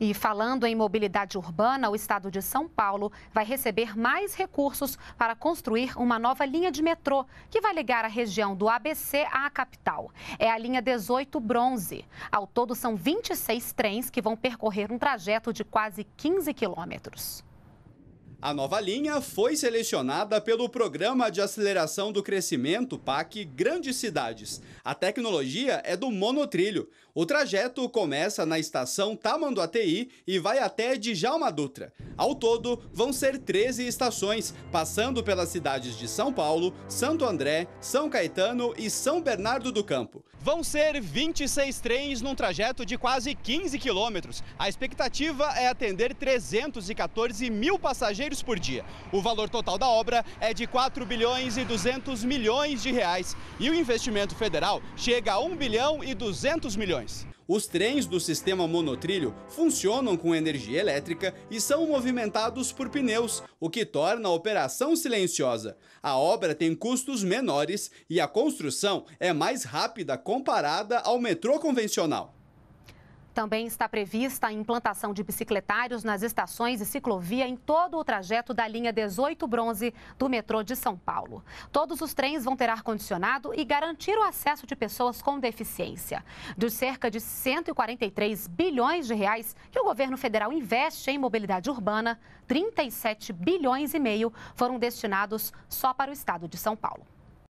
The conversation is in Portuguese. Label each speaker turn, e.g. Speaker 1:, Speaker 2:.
Speaker 1: E falando em mobilidade urbana, o estado de São Paulo vai receber mais recursos para construir uma nova linha de metrô que vai ligar a região do ABC à capital. É a linha 18 Bronze. Ao todo, são 26 trens que vão percorrer um trajeto de quase 15 quilômetros.
Speaker 2: A nova linha foi selecionada pelo Programa de Aceleração do Crescimento PAC Grandes Cidades. A tecnologia é do monotrilho. O trajeto começa na estação Tamanduateí e vai até Djalma Dutra. Ao todo, vão ser 13 estações, passando pelas cidades de São Paulo, Santo André, São Caetano e São Bernardo do Campo. Vão ser 26 trens num trajeto de quase 15 quilômetros. A expectativa é atender 314 mil passageiros por dia. O valor total da obra é de 4 bilhões e 200 milhões de reais e o investimento federal chega a 1 bilhão e 200 milhões. Os trens do sistema monotrilho funcionam com energia elétrica e são movimentados por pneus, o que torna a operação silenciosa. A obra tem custos menores e a construção é mais rápida comparada ao metrô convencional.
Speaker 1: Também está prevista a implantação de bicicletários nas estações e ciclovia em todo o trajeto da linha 18 Bronze do metrô de São Paulo. Todos os trens vão ter ar-condicionado e garantir o acesso de pessoas com deficiência. Dos cerca de 143 bilhões de reais que o governo federal investe em mobilidade urbana, 37 bilhões e meio foram destinados só para o estado de São Paulo.